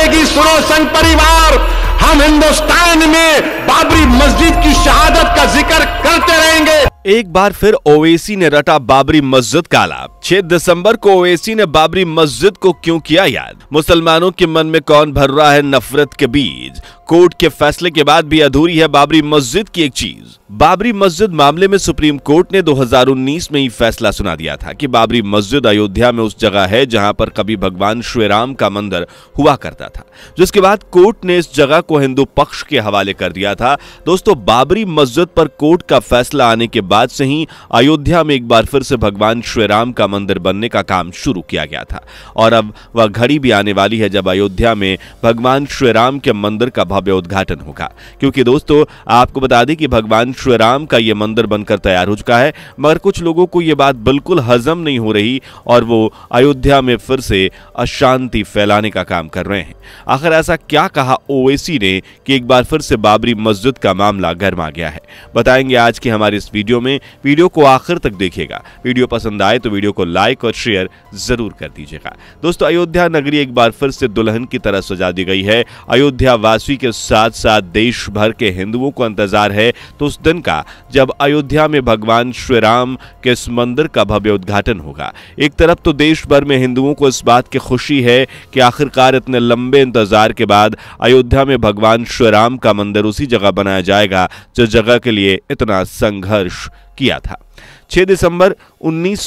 करेगी सुनो संघ परिवार हम हिंदुस्तान में बाबरी मस्जिद की शहादत का जिक्र करते रहेंगे एक बार फिर ओवेसी ने रटा बाबरी मस्जिद का लाभ छह दिसंबर को ओवैसी ने बाबरी मस्जिद को क्यों किया याद मुसलमानों के मन में कौन भर रहा है नफरत के बीज कोर्ट के फैसले के बाद भी अधूरी है बाबरी मस्जिद की एक चीज बाबरी मस्जिद मामले में सुप्रीम कोर्ट ने 2019 में ही फैसला सुना दिया था कि बाबरी मस्जिद अयोध्या में उस जगह है जहां पर कभी भगवान श्री राम का मंदिर हुआ करता था जिसके बाद कोर्ट ने इस जगह को हिंदू पक्ष के हवाले कर दिया था दोस्तों बाबरी मस्जिद पर कोर्ट का फैसला आने के बाद से ही अयोध्या में एक बार फिर से भगवान श्री राम का मंदिर बनने का काम शुरू किया गया था और अब वह घड़ी भी आने वाली है जब अयोध्या में भगवान श्री राम के मंदिर का भव्य उद्घाटन होगा क्योंकि दोस्तों आपको बता दें कि भगवान श्री राम का ये मंदिर बनकर तैयार हो चुका है मगर कुछ लोगों को ये बात बिल्कुल हजम नहीं हो रही और वो अयोध्या में फिर से अशांति फैलाने का काम कर रहे हैं आखिर ऐसा क्या कहा ओवैसी ने कि एक बार फिर से बाबरी मस्जिद का मामला गर्मा गया है बताएंगे आज की हमारे इस वीडियो में वीडियो को आखिर तक देखिएगा वीडियो पसंद आए तो वीडियो को लाइक और शेयर जरूर कर दीजिएगा दोस्तों अयोध्या नगरी एक बार फिर से दुल्हन की तरह सजा दी गई है अयोध्या वासी के साथ साथ देश भर के हिंदुओं को इंतजार है तो उस दिन कीर्तन का जब अयोध्या में भगवान श्री राम के इस मंदिर का भव्य उद्घाटन होगा एक तरफ तो देश भर में हिंदुओं को इस बात की खुशी है कि आखिरकार इतने लंबे इंतजार के बाद अयोध्या में भगवान श्री राम का मंदिर उसी जगह बनाया जाएगा जो जगह के लिए इतना संघर्ष किया था 6 दिसंबर उन्नीस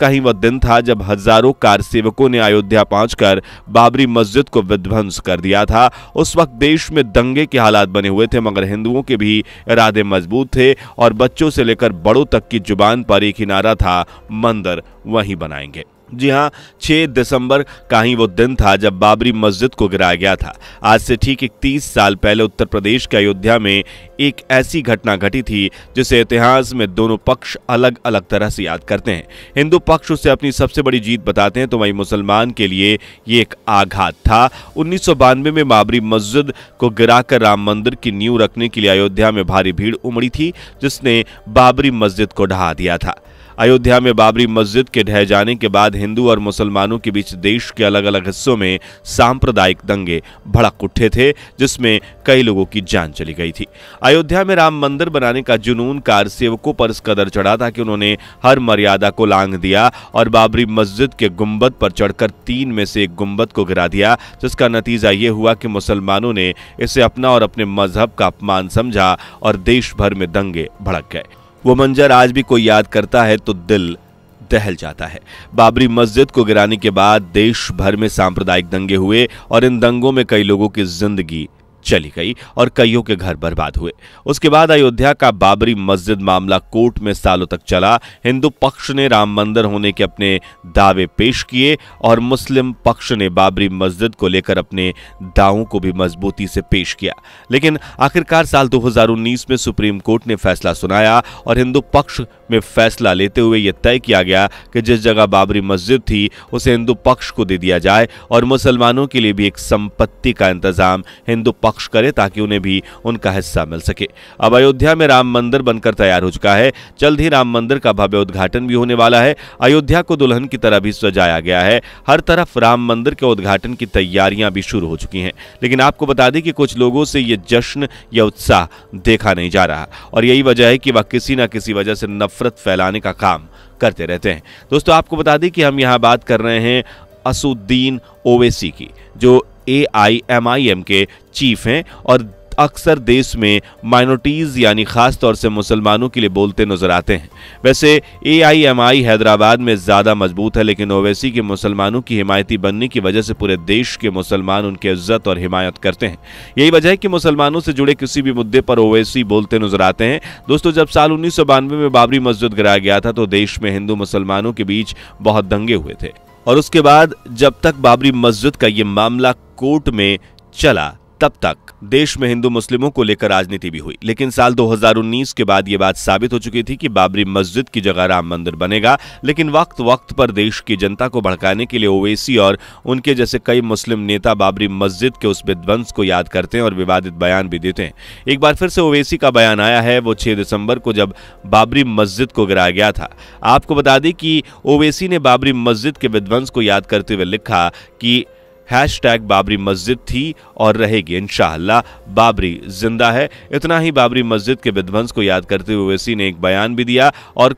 का ही वह दिन था जब हजारों कार सेवकों ने अयोध्या पहुंचकर बाबरी मस्जिद को विध्वंस कर दिया था उस वक्त देश में दंगे के हालात बने हुए थे मगर हिंदुओं के भी इरादे मजबूत थे और बच्चों से लेकर बड़ों तक की जुबान पर एक ही नारा था मंदिर वहीं बनाएंगे जी हाँ 6 दिसंबर का ही वो दिन था जब बाबरी मस्जिद को गिराया गया था आज से ठीक इकतीस साल पहले उत्तर प्रदेश के अयोध्या में एक ऐसी घटना घटी थी जिसे इतिहास में दोनों पक्ष अलग अलग तरह से याद करते हैं हिंदू पक्ष उसे अपनी सबसे बड़ी जीत बताते हैं तो वही मुसलमान के लिए ये एक आघात था उन्नीस में बाबरी मस्जिद को गिराकर राम मंदिर की नींव रखने के लिए अयोध्या में भारी भीड़ उमड़ी थी जिसने बाबरी मस्जिद को ढहा दिया था अयोध्या में बाबरी मस्जिद के ढह जाने के बाद हिंदू और मुसलमानों के बीच देश के अलग अलग हिस्सों में सांप्रदायिक दंगे भड़क उठे थे जिसमें कई लोगों की जान चली गई थी अयोध्या में राम मंदिर बनाने का जुनून कार सेवकों पर इस कदर चढ़ा था कि उन्होंने हर मर्यादा को लांग दिया और बाबरी मस्जिद के गुम्बद पर चढ़कर तीन में से एक गुम्बद को गिरा दिया जिसका नतीजा ये हुआ कि मुसलमानों ने इसे अपना और अपने मजहब का अपमान समझा और देश भर में दंगे भड़क गए वो मंजर आज भी कोई याद करता है तो दिल दहल जाता है बाबरी मस्जिद को गिराने के बाद देश भर में सांप्रदायिक दंगे हुए और इन दंगों में कई लोगों की जिंदगी चली गई और कईयों के घर बर्बाद हुए उसके बाद अयोध्या का बाबरी मस्जिद मामला कोर्ट में सालों तक चला हिंदू पक्ष ने राम मंदिर होने के अपने दावे पेश किए और मुस्लिम पक्ष ने बाबरी मस्जिद को लेकर अपने दावों को भी मजबूती से पेश किया लेकिन आखिरकार साल 2019 में सुप्रीम कोर्ट ने फैसला सुनाया और हिंदू पक्ष में फैसला लेते हुए यह तय किया गया कि जिस जगह बाबरी मस्जिद थी उसे हिंदू पक्ष को दे दिया जाए और मुसलमानों के लिए भी एक संपत्ति का इंतजाम हिंदू बख्श करे ताकि उन्हें भी उनका हिस्सा मिल सके अब अयोध्या में राम मंदिर बनकर तैयार हो चुका है जल्द ही राम मंदिर का भव्य उद्घाटन भी होने वाला है अयोध्या को दुल्हन की तरह भी सजाया गया है हर तरफ राम मंदिर के उद्घाटन की तैयारियां भी शुरू हो चुकी हैं लेकिन आपको बता दें कि कुछ लोगों से ये जश्न या उत्साह देखा नहीं जा रहा और यही वजह है कि वह किसी न किसी वजह से नफरत फैलाने का काम करते रहते हैं दोस्तों आपको बता दें कि हम यहाँ बात कर रहे हैं असुद्दीन ओवैसी की जो A I M I M के चीफ हैं और अक्सर देश में माइनॉरिटीज़ यानी ख़ास तौर से मुसलमानों के लिए बोलते नजर आते हैं वैसे ए आई एम आई हैदराबाद में ज़्यादा मजबूत है लेकिन ओवैसी के मुसलमानों की हिमायती बनने की वजह से पूरे देश के मुसलमान उनकी इज्जत और हिमायत करते हैं यही वजह है कि मुसलमानों से जुड़े किसी भी मुद्दे पर ओवैसी बोलते नजर आते हैं दोस्तों जब साल उन्नीस में बाबरी मस्जिद गिराया गया था तो देश में हिंदू मुसलमानों के बीच बहुत दंगे हुए थे और उसके बाद जब तक बाबरी मस्जिद का ये मामला कोर्ट में चला तब तक देश में हिंदू मुस्लिमों को लेकर राजनीति भी हुई लेकिन साल 2019 के बाद ये बात साबित हो चुकी थी कि बाबरी मस्जिद की जगह राम मंदिर बनेगा लेकिन वक्त वक्त पर देश की जनता को भड़काने के लिए ओवैसी और उनके जैसे कई मुस्लिम नेता बाबरी मस्जिद के उस विध्वंस को याद करते हैं और विवादित बयान भी देते हैं एक बार फिर से ओवैसी का बयान आया है वो छह दिसंबर को जब बाबरी मस्जिद को गिराया गया था आपको बता दें कि ओवैसी ने बाबरी मस्जिद के विध्वंस को याद करते हुए लिखा कि हैश टैग बाबरी मस्जिद थी और रहेगी इन बाबरी जिंदा है इतना ही बाबरी मस्जिद के विध्वंस को याद करते हुए सी ने एक बयान भी दिया और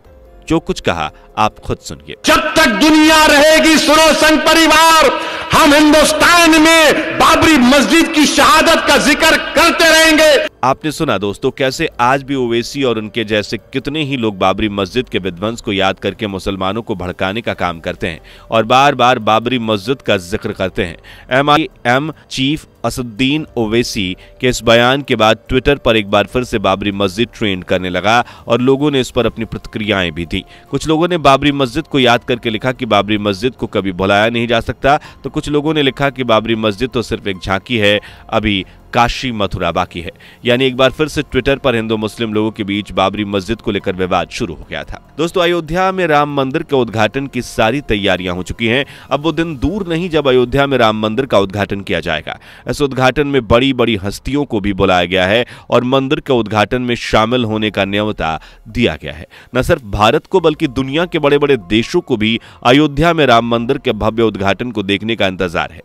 जो कुछ कहा आप खुद सुनिए जब तक दुनिया रहेगी सुनो संग परिवार हम हिंदुस्तान में बाबरी मस्जिद की शहादत का जिक्र करते रहेंगे आपने सुना दोस्तों कैसे आज भी ओवैसी और उनके जैसे कितने ही लोग बाबरी मस्जिद के विध्वंस को याद करके मुसलमानों को भड़काने का काम करते हैं और बार बार बाबरी मस्जिद का जिक्र करते हैं M I M chief Asaduddin Owaisi के इस बयान के बाद ट्विटर पर एक बार फिर से बाबरी मस्जिद ट्रेंड करने लगा और लोगों ने इस पर अपनी प्रतिक्रियाएं भी दी कुछ लोगों ने बाबरी मस्जिद को याद करके लिखा कि बाबरी मस्जिद को कभी भुलाया नहीं जा सकता तो कुछ लोगों ने लिखा कि बाबरी मस्जिद तो सिर्फ एक झांकी है अभी काशी मथुरा बाकी है यानी एक बार फिर से ट्विटर पर हिंदू मुस्लिम लोगों के बीच बाबरी मस्जिद को लेकर विवाद शुरू हो गया था दोस्तों अयोध्या में राम मंदिर के उद्घाटन की सारी तैयारियां हो चुकी हैं अब वो दिन दूर नहीं जब अयोध्या में राम मंदिर का उद्घाटन किया जाएगा इस उद्घाटन में बड़ी बड़ी हस्तियों को भी बुलाया गया है और मंदिर के उद्घाटन में शामिल होने का न्यौता दिया गया है न सिर्फ भारत को बल्कि दुनिया के बड़े बड़े देशों को भी अयोध्या में राम मंदिर के भव्य उद्घाटन को देखने का इंतजार है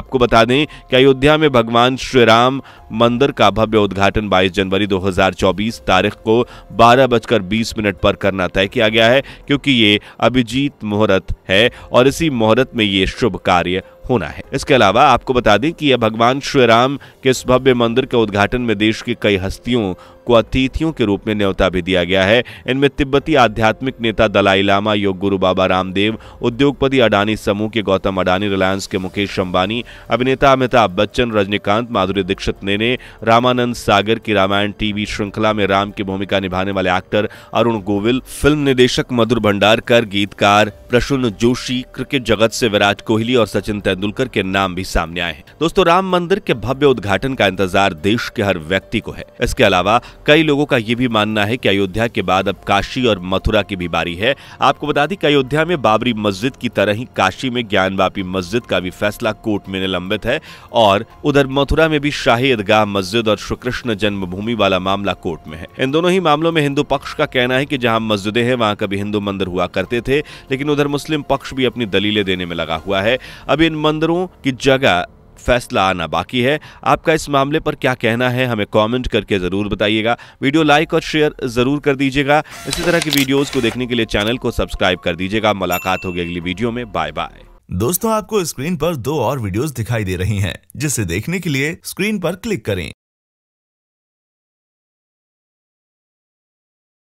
आपको बता दें कि अयोध्या में भगवान श्री राम राम मंदिर का भव्य उद्घाटन 22 जनवरी 2024 तारीख को बारह बजकर बीस मिनट पर करना तय किया गया है क्योंकि ये अभिजीत मुहूर्त है और इसी मुहूर्त में ये शुभ कार्य होना है इसके अलावा आपको बता दें कि यह भगवान श्री राम के इस भव्य मंदिर के उद्घाटन में देश की कई हस्तियों को अतिथियों के रूप में न्यौता भी दिया गया है इनमें तिब्बती आध्यात्मिक नेता दलाई लामा योग गुरु बाबा रामदेव उद्योगपति अडानी समूह के गौतम अडानी रिलायंस के मुकेश अंबानी अभिनेता अमिताभ बच्चन रजनीकांत माधुरी दीक्षित ने रामानंद सागर की रामायण टीवी श्रृंखला में राम की भूमिका निभाने वाले एक्टर अरुण गोविल फिल्म निदेशक मधुर भंडारकर गीतकार प्रसून्न जोशी क्रिकेट जगत से विराट कोहली और सचिन तेंदुलकर तेंदुलकर के नाम भी सामने आए हैं दोस्तों राम मंदिर के भव्य उद्घाटन का इंतजार देश के हर व्यक्ति को है इसके अलावा कई लोगों का ये भी मानना है कि अयोध्या के बाद अब काशी और मथुरा की भी बारी है आपको बता दें कि अयोध्या में बाबरी मस्जिद की तरह ही काशी में ज्ञान मस्जिद का भी फैसला कोर्ट में निलंबित है और उधर मथुरा में भी शाही ईदगाह मस्जिद और श्रीकृष्ण जन्मभूमि वाला मामला कोर्ट में है इन दोनों ही मामलों में हिंदू पक्ष का कहना है कि जहां मस्जिदें हैं वहां कभी हिंदू मंदिर हुआ करते थे लेकिन उधर मुस्लिम पक्ष भी अपनी दलीलें देने में लगा हुआ है अब इन मंदिरों की जगह फैसला आना बाकी है आपका इस मामले पर क्या कहना है हमें कमेंट करके ज़रूर बताइएगा वीडियो लाइक और शेयर ज़रूर कर दीजिएगा इसी तरह की वीडियोस को देखने के लिए चैनल को सब्सक्राइब कर दीजिएगा मुलाकात होगी अगली वीडियो में बाय बाय दोस्तों आपको स्क्रीन पर दो और वीडियोस दिखाई दे रही हैं जिसे देखने के लिए स्क्रीन पर क्लिक करें